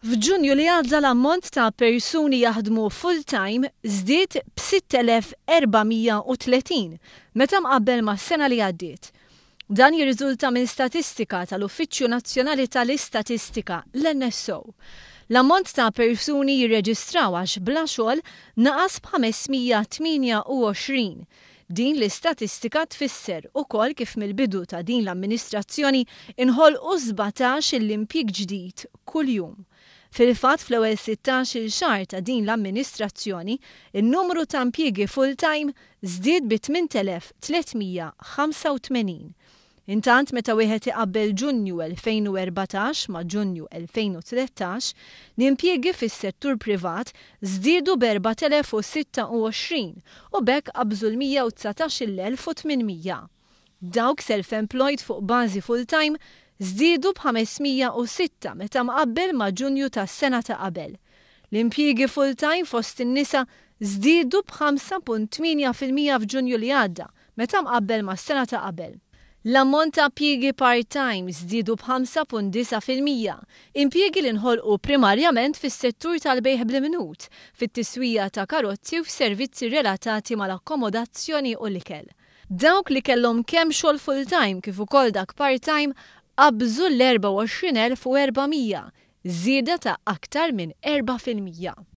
F'Ġunju li għadda l-ammont ta' persuni jaħdmu full-time żdied b-6430 meta mqabbel ma' sena li għaddiet. Dan jirriżulta minn statistika tal-Uffiċċju Nazzjonali tal-Istatistika l-NSO. L-ammont ta' persuni jirreġistraw għax bla xogħol naqas b'528. Din l-istatistika tfisser u kol kif mill-bidu ta' din l-amministrazzjoni inħol u 17 l-impjeg ġdid kull-jum. Fil-fat fl-ewwel 16 xahar ta' din l-amministrazzjoni, in-numru ta' impjiegi full-time zdid bi 8385. Intant meta wieħed iqabbel Ġunju 2014 ma' Ġunju 2013, l-impjiegi fis-settur privat żdiedu b'4026 u bekk qabżu l-119,800. Dawk self-employed fuq bażi full-time żdiedu b'506 meta mqabbel ma' Ġunju tas-sena ta' qabel. L-impjiegi full-time fost in-nisa żdiedu b'5.8% f'Ġunju li għadda meta mqabbel ma' s-sena ta' qabel. L-ammont ta' impjiegi part-time żdiedu b'5.9%, impjiegi li nħolqu primarjament fis-settur tal-bejħ bl-minut, fit-tiswija ta' karozzi u f'servizzi relatati mal-akkomodazzjoni u l-ikel. Dawk li kellhom kemm xogħol full-time kif ukoll dak part-time qabżu l-24,400, zieda ta' aktar minn 4%.